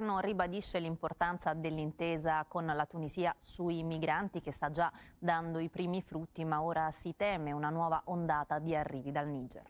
Il governo ribadisce l'importanza dell'intesa con la Tunisia sui migranti che sta già dando i primi frutti, ma ora si teme una nuova ondata di arrivi dal Niger.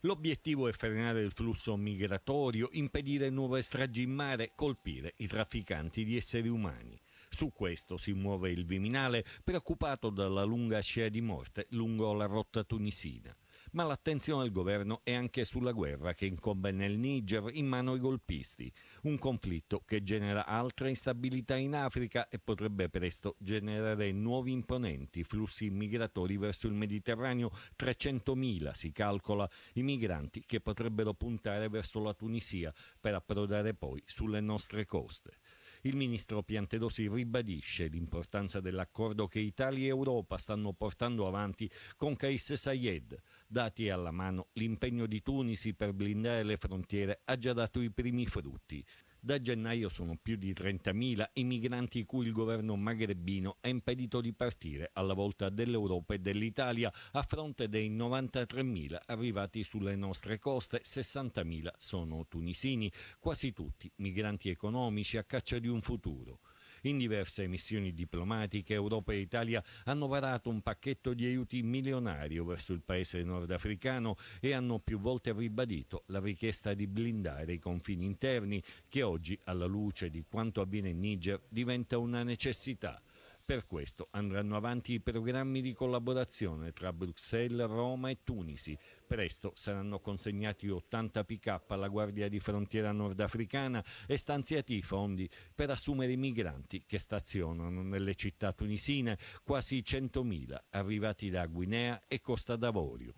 L'obiettivo è frenare il flusso migratorio, impedire nuove stragi in mare, colpire i trafficanti di esseri umani. Su questo si muove il Viminale, preoccupato dalla lunga scia di morte lungo la rotta tunisina ma l'attenzione del governo è anche sulla guerra che incombe nel Niger in mano ai golpisti, un conflitto che genera altra instabilità in Africa e potrebbe presto generare nuovi imponenti flussi migratori verso il Mediterraneo, 300.000 si calcola i migranti che potrebbero puntare verso la Tunisia per approdare poi sulle nostre coste. Il ministro Piantedosi ribadisce l'importanza dell'accordo che Italia e Europa stanno portando avanti con Kais Sayed, Dati alla mano, l'impegno di Tunisi per blindare le frontiere ha già dato i primi frutti. Da gennaio sono più di 30.000 i migranti cui il governo magrebino ha impedito di partire alla volta dell'Europa e dell'Italia, a fronte dei 93.000 arrivati sulle nostre coste, 60.000 sono tunisini, quasi tutti migranti economici a caccia di un futuro. In diverse missioni diplomatiche Europa e Italia hanno varato un pacchetto di aiuti milionario verso il paese nordafricano e hanno più volte ribadito la richiesta di blindare i confini interni che oggi alla luce di quanto avviene in Niger diventa una necessità. Per questo andranno avanti i programmi di collaborazione tra Bruxelles, Roma e Tunisi. Presto saranno consegnati 80 pick-up alla Guardia di Frontiera nordafricana e stanziati i fondi per assumere i migranti che stazionano nelle città tunisine, quasi 100.000 arrivati da Guinea e Costa d'Avorio.